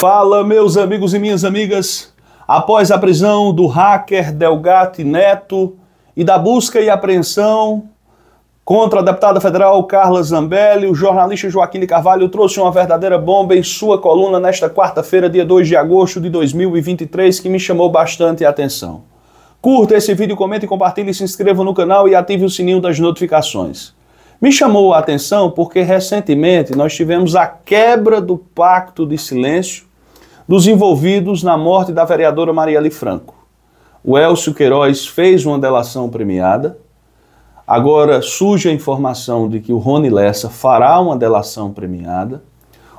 Fala, meus amigos e minhas amigas. Após a prisão do hacker Delgatti Neto e da busca e apreensão contra a deputada federal Carla Zambelli, o jornalista Joaquim de Carvalho trouxe uma verdadeira bomba em sua coluna nesta quarta-feira, dia 2 de agosto de 2023, que me chamou bastante a atenção. Curta esse vídeo, comente, compartilhe, se inscreva no canal e ative o sininho das notificações. Me chamou a atenção porque recentemente nós tivemos a quebra do pacto de silêncio dos envolvidos na morte da vereadora Marielle Franco. O Elcio Queiroz fez uma delação premiada. Agora surge a informação de que o Rony Lessa fará uma delação premiada.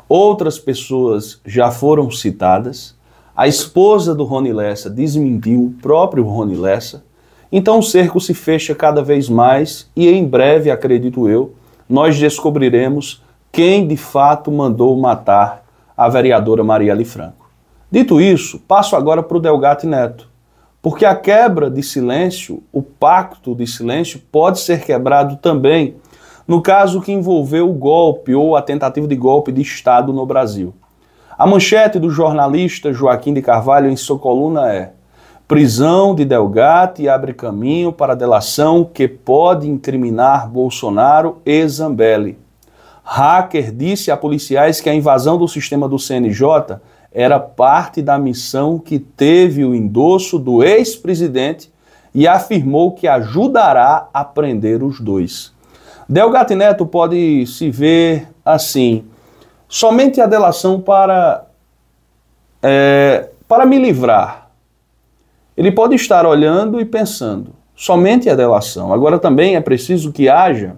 Outras pessoas já foram citadas. A esposa do Rony Lessa desmentiu o próprio Rony Lessa. Então o cerco se fecha cada vez mais e em breve, acredito eu, nós descobriremos quem de fato mandou matar a vereadora Marielle Franco. Dito isso, passo agora para o Delgato Neto, porque a quebra de silêncio, o pacto de silêncio, pode ser quebrado também no caso que envolveu o golpe ou a tentativa de golpe de Estado no Brasil. A manchete do jornalista Joaquim de Carvalho em sua coluna é: prisão de Delgate abre caminho para delação que pode incriminar Bolsonaro e Zambelli. Hacker disse a policiais que a invasão do sistema do CNJ era parte da missão que teve o endosso do ex-presidente e afirmou que ajudará a prender os dois. Delgate Neto pode se ver assim: somente a delação para, é, para me livrar. Ele pode estar olhando e pensando, somente a delação. Agora também é preciso que haja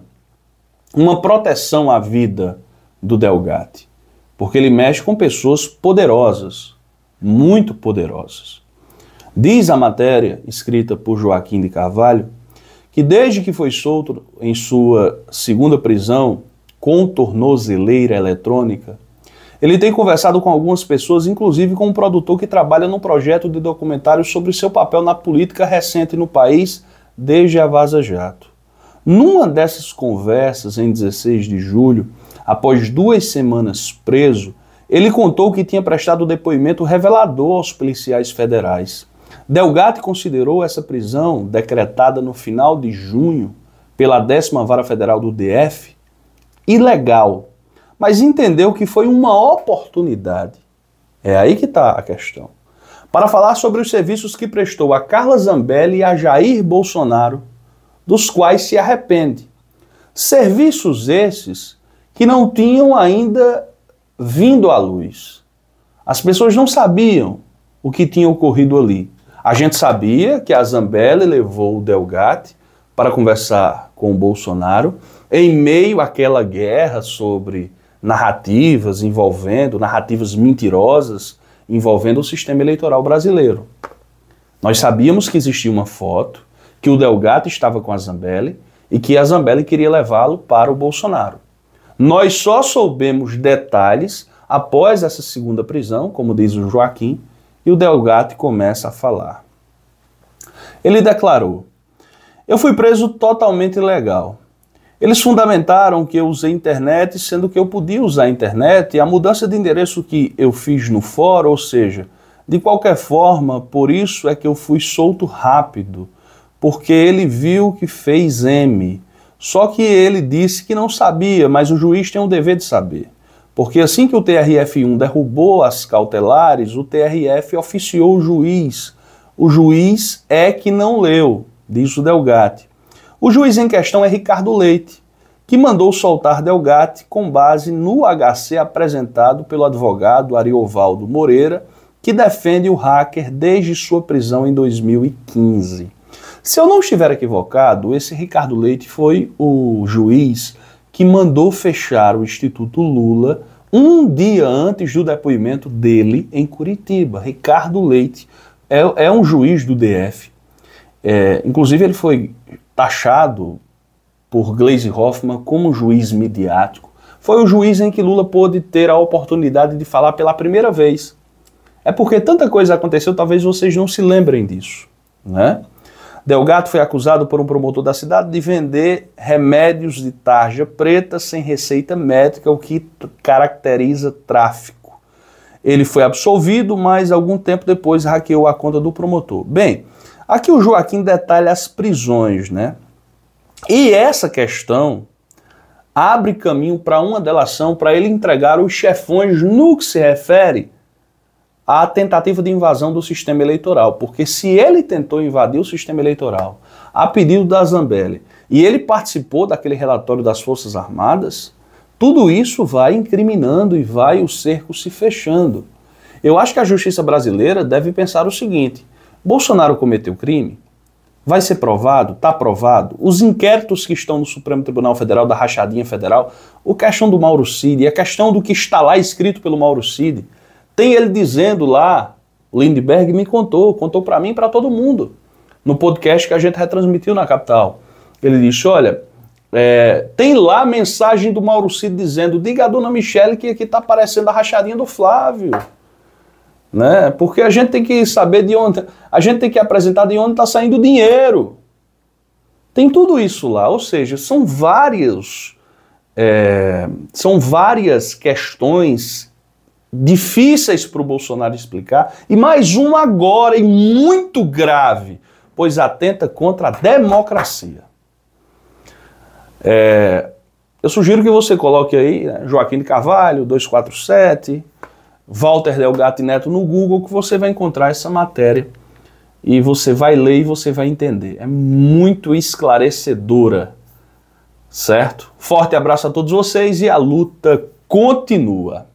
uma proteção à vida do Delgate porque ele mexe com pessoas poderosas, muito poderosas. Diz a matéria, escrita por Joaquim de Carvalho, que desde que foi solto em sua segunda prisão com tornozeleira eletrônica, ele tem conversado com algumas pessoas, inclusive com um produtor que trabalha num projeto de documentário sobre seu papel na política recente no país desde a Vaza Jato. Numa dessas conversas, em 16 de julho, após duas semanas preso, ele contou que tinha prestado depoimento revelador aos policiais federais. Delgatti considerou essa prisão, decretada no final de junho pela décima vara federal do DF, ilegal, mas entendeu que foi uma oportunidade. É aí que está a questão. Para falar sobre os serviços que prestou a Carla Zambelli e a Jair Bolsonaro, dos quais se arrepende. Serviços esses que não tinham ainda vindo à luz. As pessoas não sabiam o que tinha ocorrido ali. A gente sabia que a Zambelli levou o Delgatti para conversar com o Bolsonaro em meio àquela guerra sobre narrativas envolvendo, narrativas mentirosas envolvendo o sistema eleitoral brasileiro. Nós sabíamos que existia uma foto, que o Delgatti estava com a Zambelli e que a Zambelli queria levá-lo para o Bolsonaro. Nós só soubemos detalhes após essa segunda prisão, como diz o Joaquim, e o Delgate começa a falar. Ele declarou: Eu fui preso totalmente legal. Eles fundamentaram que eu usei internet, sendo que eu podia usar a internet, e a mudança de endereço que eu fiz no fórum, ou seja, de qualquer forma, por isso é que eu fui solto rápido, porque ele viu que fez M só que ele disse que não sabia, mas o juiz tem o dever de saber. Porque assim que o TRF1 derrubou as cautelares, o TRF oficiou o juiz. O juiz é que não leu, diz o Delgate. O juiz em questão é Ricardo Leite, que mandou soltar Delgate com base no HC apresentado pelo advogado Ariovaldo Moreira, que defende o hacker desde sua prisão em 2015. Se eu não estiver equivocado, esse Ricardo Leite foi o juiz que mandou fechar o Instituto Lula um dia antes do depoimento dele em Curitiba. Ricardo Leite é, é um juiz do DF. É, inclusive, ele foi taxado por Glaze Hoffman como juiz midiático. Foi o juiz em que Lula pôde ter a oportunidade de falar pela primeira vez. É porque tanta coisa aconteceu, talvez vocês não se lembrem disso, né? Delgato foi acusado por um promotor da cidade de vender remédios de tarja preta sem receita médica, o que caracteriza tráfico. Ele foi absolvido, mas algum tempo depois hackeou a conta do promotor. Bem, aqui o Joaquim detalha as prisões, né? E essa questão abre caminho para uma delação para ele entregar os chefões no que se refere a tentativa de invasão do sistema eleitoral, porque se ele tentou invadir o sistema eleitoral a pedido da Zambelli e ele participou daquele relatório das Forças Armadas, tudo isso vai incriminando e vai o cerco se fechando. Eu acho que a justiça brasileira deve pensar o seguinte: Bolsonaro cometeu crime? Vai ser provado? Está provado? Os inquéritos que estão no Supremo Tribunal Federal, da Rachadinha Federal, o questão do Mauro Cid, a questão do que está lá escrito pelo Mauro Cid, tem ele dizendo lá, Lindbergh me contou, contou para mim e para todo mundo, no podcast que a gente retransmitiu na capital. Ele disse: Olha, é, tem lá a mensagem do Mauro Cid dizendo: diga a dona Michele que aqui está aparecendo a rachadinha do Flávio. Né? Porque a gente tem que saber de onde, a gente tem que apresentar de onde está saindo o dinheiro. Tem tudo isso lá, ou seja, são vários, é, são várias questões difíceis para o Bolsonaro explicar, e mais um agora e muito grave, pois atenta contra a democracia. É, eu sugiro que você coloque aí né, Joaquim de Carvalho, 247, Walter Delgato Neto no Google, que você vai encontrar essa matéria e você vai ler e você vai entender. É muito esclarecedora, certo? Forte abraço a todos vocês e a luta continua.